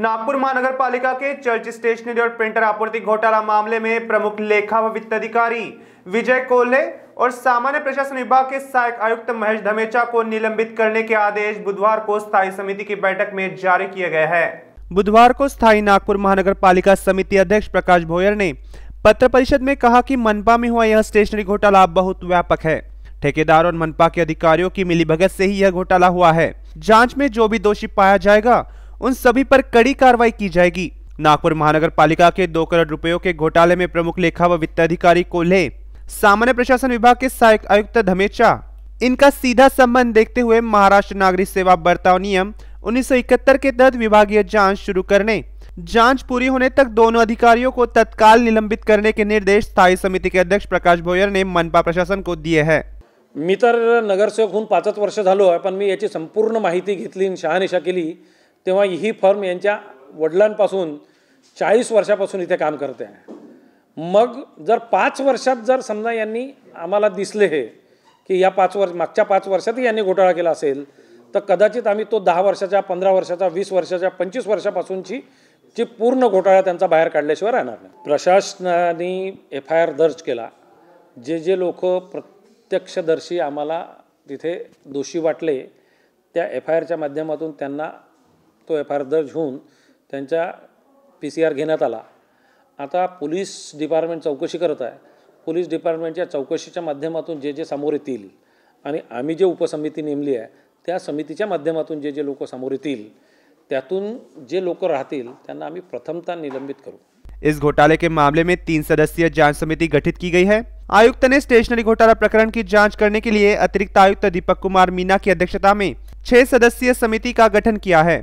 नागपुर महानगर पालिका के चर्च स्टेशनरी और प्रिंटर आपूर्ति घोटाला मामले में प्रमुख लेखा व वित्त अधिकारी विजय कोहले और सामान्य प्रशासन विभाग के सहायक आयुक्त महेश धमेचा को निलंबित करने के आदेश बुधवार को स्थायी समिति की बैठक में जारी किए गए हैं बुधवार को स्थायी नागपुर महानगर पालिका समिति अध्यक्ष प्रकाश भोयर ने पत्र परिषद में कहा कि मनपा में हुआ यह स्टेशनरी घोटाला बहुत व्यापक है ठेकेदार और मनपा के अधिकारियों की मिलीभगत से ही यह घोटाला हुआ है जांच में जो भी दोषी पाया जाएगा उन सभी पर कड़ी कार्रवाई की जाएगी नागपुर महानगर पालिका के दो करोड़ रुपयों के घोटाले में प्रमुख लेखा व वित्त अधिकारी ले सामान्य प्रशासन विभाग के सहायक आयुक्त धमेचा इनका सीधा संबंध देखते हुए महाराष्ट्र नागरिक सेवा बर्ताव नियम उन्नीस के तहत विभागीय जांच शुरू करने जांच पूरी होने तक दोनों अधिकारियों को तत्काल निलंबित करने के निर्देश स्थायी समिति के अध्यक्ष प्रकाश भोयर ने मनपा प्रशासन को दिए हैं मी नगर सेवक हूँ पांच वर्ष झालो आहे संपूर्ण माहिती घी शहानिशा लिए तेव्हा ही फर्म यांच्या वडिलांपासून चाळीस वर्षापासून इथे काम करते आहे मग जर पाच वर्षात जर समजा यांनी आम्हाला दिसले हे की या पाच वर्ष मागच्या पाच वर्षातही यांनी घोटाळा केला असेल तर कदाचित आम्ही तो दहा वर्षाच्या पंधरा वर्षाचा वीस वर्षाच्या पंचवीस वर्षापासूनची जी पूर्ण घोटाळा त्यांचा बाहेर काढल्याशिवाय राहणार नाही प्रशासनाने एफ आय आर दर्ज केला जे जे लोक प्रत्यक्षदर्शी आम्हाला तिथे दोषी वाटले त्या एफ आय आरच्या माध्यमातून त्यांना तो एफ आर दर्ज होऊन त्यांच्या पी सी आर घेण्यात आला आता पोलीस डिपार्टमेंट चौकशी करत आहे पोलीस डिपार्टमेंटच्या चौकशीच्या माध्यमातून जे जे समोर येतील आणि आम्ही जे उपसमिती नेमली आहे त्या समितीच्या माध्यमातून जे जे लोक समोर येतील त्यातून जे लोक राहतील त्यांना आम्ही प्रथमता निलंबित करू इस घोटाले के मामले में तीन सदस्यीय जांच समिति गठित की गई है आयुक्त ने स्टेशनरी घोटाला प्रकरण की जांच करने के लिए अतिरिक्त आयुक्त दीपक कुमार मीना की अध्यक्षता में छह सदस्यीय समिति का गठन किया है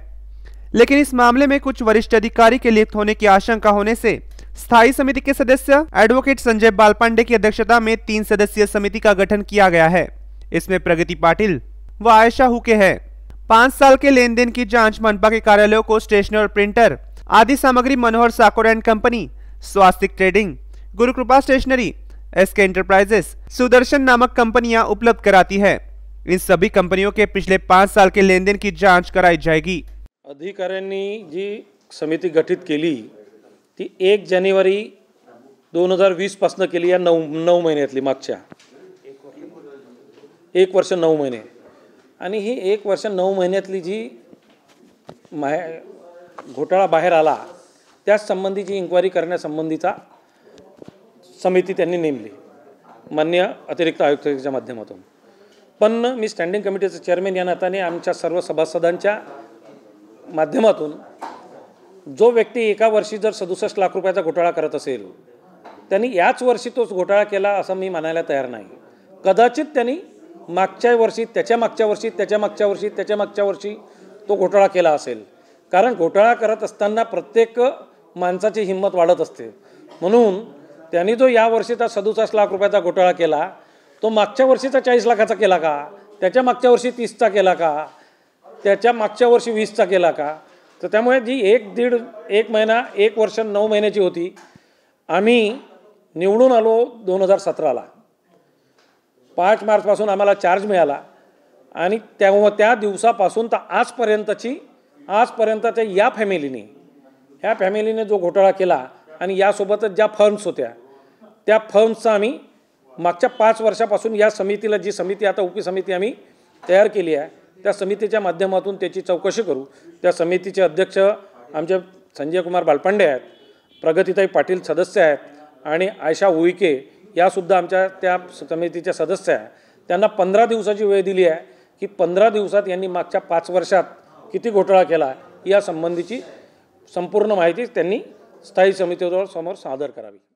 लेकिन इस मामले में कुछ वरिष्ठ अधिकारी के लिप्त होने की आशंका होने से स्थायी समिति के सदस्य एडवोकेट संजय बालपांडे की अध्यक्षता में तीन सदस्यीय समिति का गठन किया गया है इसमें प्रगति पाटिल व आयशा हुके है पांच साल के लेन देन की जाँच मनपा के कार्यालयों को स्टेशनरी और प्रिंटर आदि सामग्री Manohar Sakore and company Swastik trading Gurukripa stationery S K Sudarshan नामक कंपनियां उपलब्ध कराती है इन सभी कंपनियों के पिछले पांच साल के लेन देन की जांच कराई जाएगी अधिकाऱ्यांनी जी समिती गठीत केली ती एक जानेवारी दोन हजार वीसपासनं केली या नऊ नऊ महिन्यातली मागच्या एक वर्ष नऊ महिने आणि ही एक वर्ष नऊ महिन्यातली जी माहे घोटाळा बाहेर आला त्याच संबंधीची इन्क्वायरी करण्यासंबंधीचा समिती त्यांनी नेमली मान्य अतिरिक्त आयुक्तच्या माध्यमातून पण मी स्टँडिंग कमिटीचे चेअरमॅन या नात्याने आमच्या सर्व सभासदांच्या माध्यमातून जो व्यक्ती एका वर्षी जर सदुसष्ट लाख रुपयाचा घोटाळा करत असेल त्यांनी याच वर्षी तोच घोटाळा केला असं मी म्हणायला तयार नाही कदाचित त्यांनी मागच्या वर्षी त्याच्या मागच्या वर्षी त्याच्या मागच्या वर्षी त्याच्या मागच्या वर्षी तो घोटाळा केला असेल कारण घोटाळा करत असताना प्रत्येक माणसाची हिंमत वाढत असते म्हणून त्यांनी जो या वर्षीचा सदुसष्ट लाख रुपयाचा घोटाळा केला तो मागच्या वर्षीचा चाळीस लाखाचा केला का त्याच्या मागच्या वर्षी तीसचा केला का त्याच्या मागच्या वर्षी वीसचा केला का तर त्यामुळे जी एक दीड एक महिना एक वर्ष नऊ महिन्याची होती आम्ही निवडून आलो दोन हजार सतराला पाच मार्चपासून आम्हाला चार्ज मिळाला आणि त्यामुळं त्या दिवसापासून तर आजपर्यंतची आजपर्यंतच्या या फॅमिलीने ह्या फॅमिलीने जो घोटाळा केला आणि यासोबतच ज्या फर्म्स होत्या त्या फर्म्सचा आम्ही मागच्या पाच वर्षापासून या समितीला जी समिती आता उपसमिती आम्ही तयार केली आहे त्या समितीच्या माध्यमातून त्याची चौकशी करू त्या समितीचे अध्यक्ष आमचे संजय कुमार बालपांडे आहेत प्रगतीताई पाटील सदस्य आहेत आणि आयशा उईके यासुद्धा आमच्या त्या समितीच्या सदस्य आहे त्यांना पंधरा दिवसाची वेळ दिली आहे की पंधरा दिवसात यांनी मागच्या पाच वर्षात किती घोटाळा केला या संबंधीची संपूर्ण माहिती त्यांनी स्थायी समितीजवळ समोर सादर करावी